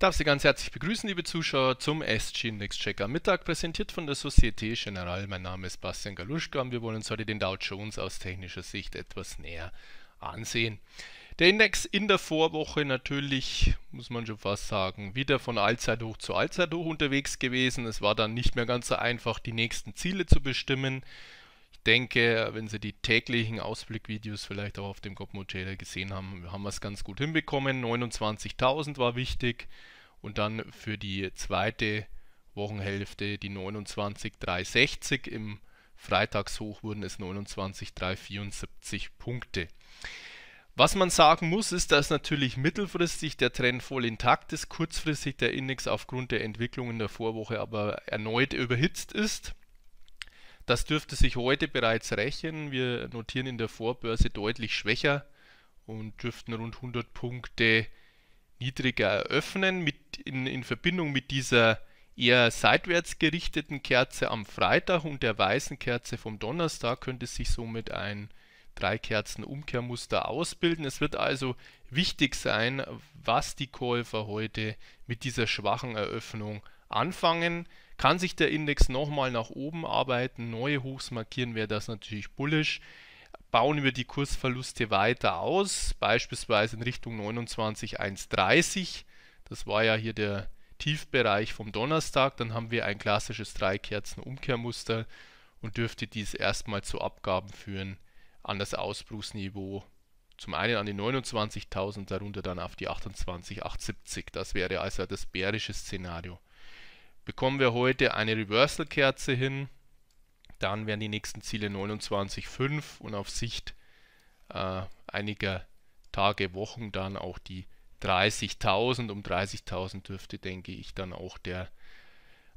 darf Sie ganz herzlich begrüßen, liebe Zuschauer, zum SG Index Check am Mittag, präsentiert von der Societe Generale. Mein Name ist Bastian Galuschka und wir wollen uns heute den Dow Jones aus technischer Sicht etwas näher ansehen. Der Index in der Vorwoche natürlich, muss man schon fast sagen, wieder von Allzeithoch zu Allzeithoch unterwegs gewesen. Es war dann nicht mehr ganz so einfach, die nächsten Ziele zu bestimmen denke, wenn Sie die täglichen Ausblickvideos vielleicht auch auf dem Gopmo-Trader gesehen haben, haben wir es ganz gut hinbekommen. 29.000 war wichtig und dann für die zweite Wochenhälfte die 29.360. Im Freitagshoch wurden es 29.374 Punkte. Was man sagen muss, ist, dass natürlich mittelfristig der Trend voll intakt ist, kurzfristig der Index aufgrund der Entwicklung in der Vorwoche aber erneut überhitzt ist. Das dürfte sich heute bereits rächen. Wir notieren in der Vorbörse deutlich schwächer und dürften rund 100 Punkte niedriger eröffnen. Mit in, in Verbindung mit dieser eher seitwärts gerichteten Kerze am Freitag und der weißen Kerze vom Donnerstag könnte sich somit ein Drei-Kerzen-Umkehrmuster ausbilden. Es wird also wichtig sein, was die Käufer heute mit dieser schwachen Eröffnung anfangen. Kann sich der Index nochmal nach oben arbeiten, neue Hochs markieren, wäre das natürlich bullisch. Bauen wir die Kursverluste weiter aus, beispielsweise in Richtung 29,130. Das war ja hier der Tiefbereich vom Donnerstag. Dann haben wir ein klassisches Dreikerzen-Umkehrmuster und dürfte dies erstmal zu Abgaben führen an das Ausbruchsniveau. Zum einen an die 29.000, darunter dann auf die 28.870. Das wäre also das bärische Szenario. Bekommen wir heute eine Reversal-Kerze hin, dann wären die nächsten Ziele 29,5 und auf Sicht äh, einiger Tage, Wochen dann auch die 30.000. Um 30.000 dürfte, denke ich, dann auch der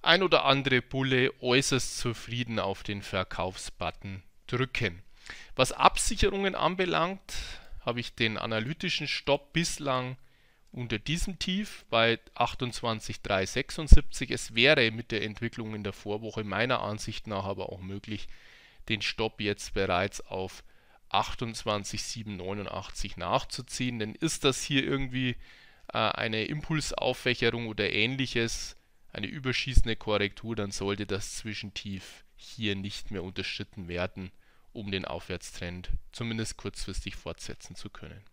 ein oder andere Bulle äußerst zufrieden auf den Verkaufsbutton drücken. Was Absicherungen anbelangt, habe ich den analytischen Stopp bislang unter diesem Tief bei 28,376. Es wäre mit der Entwicklung in der Vorwoche meiner Ansicht nach aber auch möglich, den Stopp jetzt bereits auf 28,789 nachzuziehen. Denn ist das hier irgendwie äh, eine Impulsaufwächerung oder ähnliches, eine überschießende Korrektur, dann sollte das Zwischentief hier nicht mehr unterschritten werden, um den Aufwärtstrend zumindest kurzfristig fortsetzen zu können.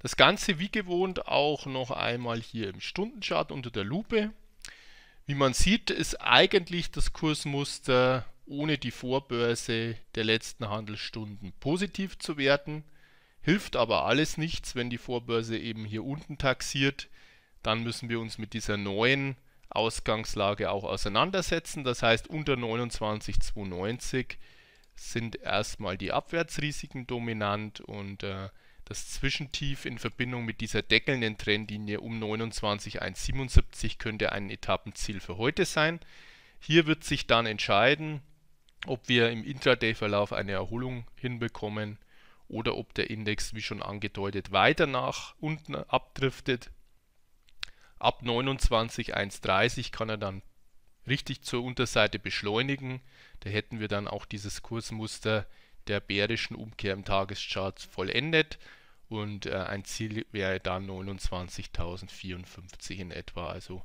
Das Ganze wie gewohnt auch noch einmal hier im Stundenchart unter der Lupe. Wie man sieht, ist eigentlich das Kursmuster ohne die Vorbörse der letzten Handelsstunden positiv zu werden. Hilft aber alles nichts, wenn die Vorbörse eben hier unten taxiert. Dann müssen wir uns mit dieser neuen Ausgangslage auch auseinandersetzen. Das heißt, unter 29,92 sind erstmal die Abwärtsrisiken dominant und äh, das Zwischentief in Verbindung mit dieser deckelnden Trendlinie um 29,177 könnte ein Etappenziel für heute sein. Hier wird sich dann entscheiden, ob wir im Intraday-Verlauf eine Erholung hinbekommen oder ob der Index, wie schon angedeutet, weiter nach unten abdriftet. Ab 29,130 kann er dann richtig zur Unterseite beschleunigen. Da hätten wir dann auch dieses Kursmuster der bärischen Umkehr im Tageschart vollendet. Und äh, ein Ziel wäre dann 29.054 in etwa, also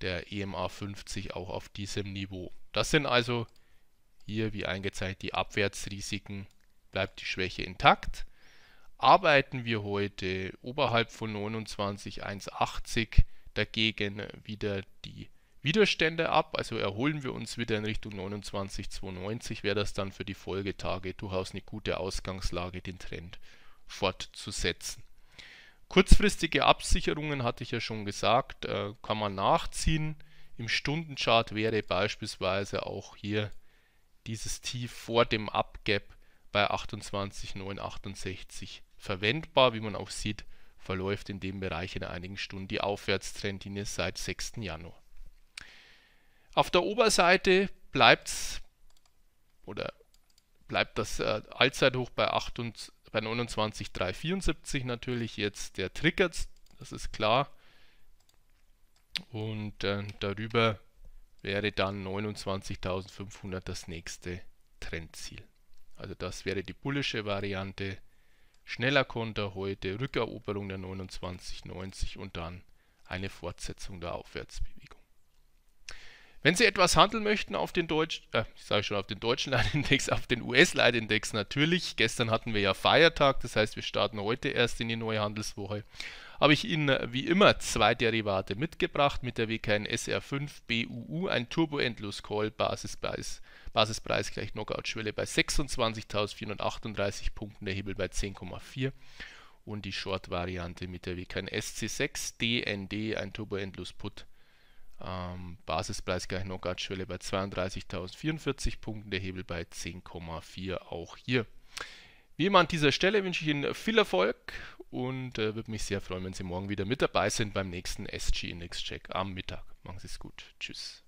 der EMA 50 auch auf diesem Niveau. Das sind also hier, wie eingezeigt, die Abwärtsrisiken, bleibt die Schwäche intakt. Arbeiten wir heute oberhalb von 29,180 dagegen wieder die Widerstände ab, also erholen wir uns wieder in Richtung 29,92, wäre das dann für die Folgetage durchaus eine gute Ausgangslage, den Trend fortzusetzen. Kurzfristige Absicherungen hatte ich ja schon gesagt, äh, kann man nachziehen. Im Stundenchart wäre beispielsweise auch hier dieses Tief vor dem Upgap bei 28,968 verwendbar. Wie man auch sieht, verläuft in dem Bereich in einigen Stunden die Aufwärtstrendlinie seit 6. Januar. Auf der Oberseite bleibt's oder bleibt das äh, Allzeithoch bei 28 bei 29,374 natürlich jetzt der Trigger, das ist klar. Und äh, darüber wäre dann 29.500 das nächste Trendziel. Also das wäre die bullische Variante. Schneller Konter heute, Rückeroberung der 29,90 und dann eine Fortsetzung der Aufwärtsbewegung. Wenn Sie etwas handeln möchten auf den deutschen, äh, ich sage schon auf den deutschen Leitindex, auf den US-Leitindex natürlich. Gestern hatten wir ja Feiertag, das heißt, wir starten heute erst in die neue Handelswoche. Habe ich Ihnen äh, wie immer zwei Derivate mitgebracht mit der WKN SR5 BUU, ein Turbo Endless Call Basispreis, Basispreis gleich Knockout-Schwelle bei 26.438 Punkten, der Hebel bei 10,4 und die Short-Variante mit der WKN SC6 DND, ein Turbo Endless Put ähm, Basispreis gleich Knockout-Schwelle bei 32.044 Punkten, der Hebel bei 10,4 auch hier. Wie immer an dieser Stelle wünsche ich Ihnen viel Erfolg und äh, würde mich sehr freuen, wenn Sie morgen wieder mit dabei sind beim nächsten SG Index Check am Mittag. Machen Sie es gut. Tschüss.